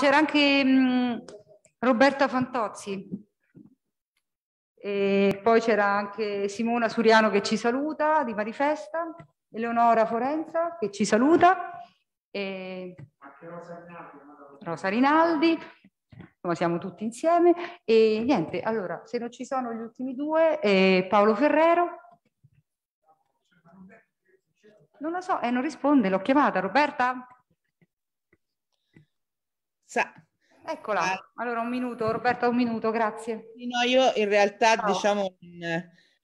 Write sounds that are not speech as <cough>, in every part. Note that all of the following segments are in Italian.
C'era anche mh, mm, Roberta Fantozzi, e poi c'era anche Simona Suriano che ci saluta di manifesta, Eleonora Forenza che ci saluta, e Rosa Rinaldi, insomma siamo tutti insieme. E niente, allora se non ci sono gli ultimi due, eh, Paolo Ferrero. Non lo so, e eh, non risponde, l'ho chiamata Roberta. Sa. Eccola, ah. allora un minuto, Roberta, un minuto, grazie. No, io in realtà Ciao. diciamo mm,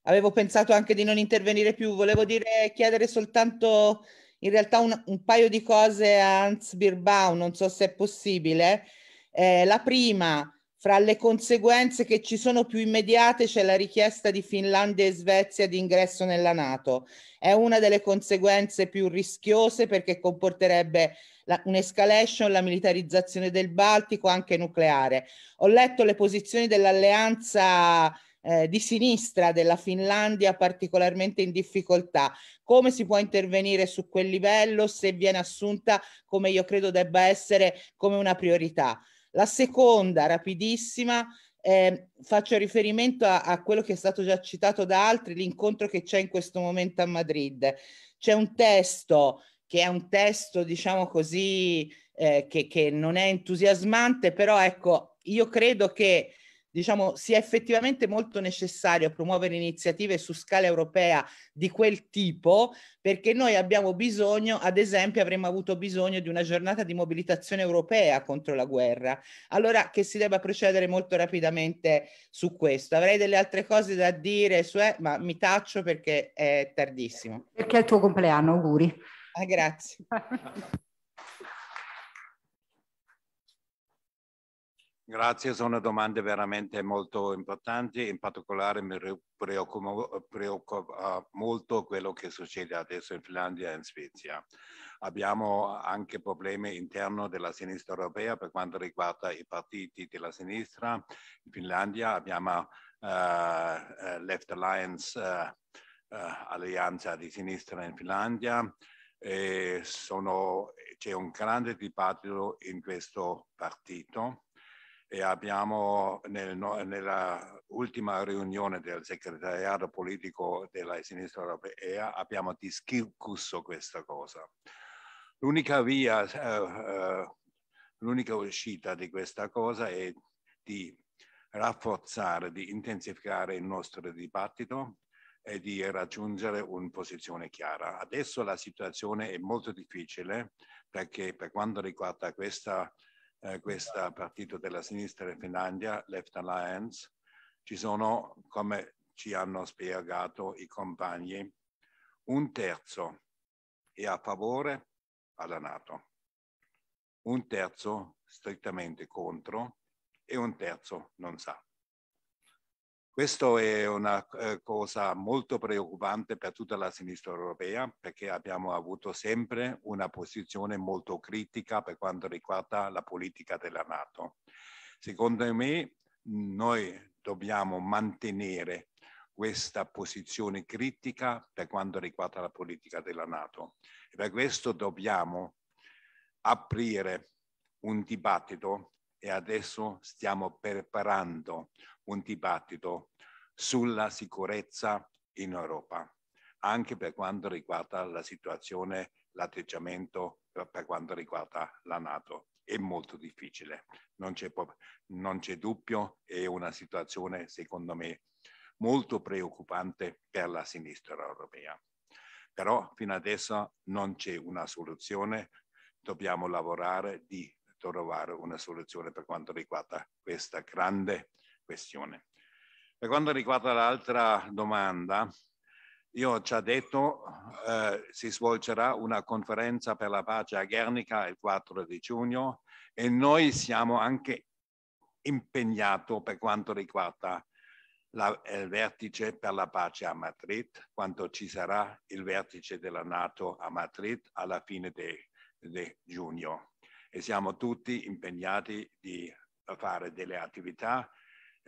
avevo pensato anche di non intervenire più, volevo dire, chiedere soltanto in realtà un, un paio di cose a Hans Birbau, non so se è possibile. Eh, la prima, fra le conseguenze che ci sono più immediate c'è la richiesta di Finlandia e Svezia di ingresso nella Nato. È una delle conseguenze più rischiose perché comporterebbe la, un'escalation, la militarizzazione del Baltico, anche nucleare. Ho letto le posizioni dell'alleanza eh, di sinistra della Finlandia particolarmente in difficoltà. Come si può intervenire su quel livello se viene assunta come io credo debba essere come una priorità? La seconda, rapidissima, eh, faccio riferimento a, a, quello che è stato già citato da altri, l'incontro che c'è in questo momento a Madrid. C'è un testo che è un testo, diciamo così, eh, che, che, non è entusiasmante, però ecco, io credo che diciamo, sia effettivamente molto necessario promuovere iniziative su scala europea di quel tipo, perché noi abbiamo bisogno, ad esempio, avremmo avuto bisogno di una giornata di mobilitazione europea contro la guerra. Allora che si debba procedere molto rapidamente su questo. Avrei delle altre cose da dire, eh, ma mi taccio perché è tardissimo. Perché è il tuo compleanno, auguri. Ah, grazie. <laughs> Grazie, sono domande veramente molto importanti, in particolare mi preoccupa, preoccupa, molto quello che succede adesso in Finlandia e in Svezia. Abbiamo anche problemi interno della sinistra europea per quanto riguarda i partiti della sinistra. In Finlandia abbiamo uh, Left Alliance, uh, uh, alleanza di sinistra in Finlandia, c'è un grande dibattito in questo partito e abbiamo nel, no, nella ultima riunione del segretariato politico della sinistra europea abbiamo discusso questa cosa. L'unica via, eh, eh, l'unica uscita di questa cosa è di rafforzare, di intensificare il nostro dibattito e di raggiungere una posizione chiara. Adesso la situazione è molto difficile perché per quanto riguarda questa eh, questo partito della sinistra in Finlandia, Left Alliance, ci sono, come ci hanno spiegato i compagni, un terzo è a favore alla Nato, un terzo strettamente contro e un terzo non sa. Questo è una eh, cosa molto preoccupante per tutta la sinistra europea perché abbiamo avuto sempre una posizione molto critica per quanto riguarda la politica della Nato. Secondo me noi dobbiamo mantenere questa posizione critica per quanto riguarda la politica della Nato. E per questo dobbiamo aprire un dibattito e adesso stiamo preparando un dibattito sulla sicurezza in Europa, anche per quanto riguarda la situazione, l'atteggiamento per quanto riguarda la Nato. È molto difficile, non c'è, non c'è dubbio, è una situazione secondo me molto preoccupante per la sinistra europea. Però fino adesso non c'è una soluzione, dobbiamo lavorare di trovare una soluzione per quanto riguarda questa grande questione. Per quanto riguarda l'altra domanda, io ho già detto, eh, si svolgerà una conferenza per la pace a Guernica il 4 di giugno e noi siamo anche impegnati per quanto riguarda la, eh, il vertice per la pace a Madrid, quando ci sarà il vertice della Nato a Madrid alla fine di giugno e siamo tutti impegnati di fare delle attività,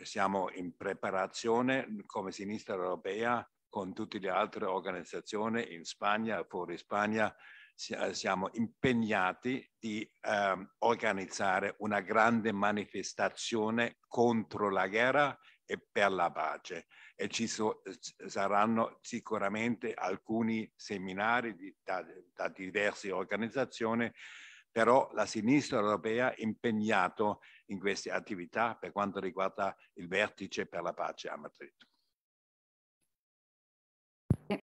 siamo in preparazione come sinistra europea con tutte le altre organizzazioni in Spagna, fuori Spagna, siamo impegnati di eh, organizzare una grande manifestazione contro la guerra e per la pace e ci so, saranno sicuramente alcuni seminari di, da, da diverse organizzazioni però la sinistra europea è impegnata in queste attività per quanto riguarda il vertice per la pace a Madrid.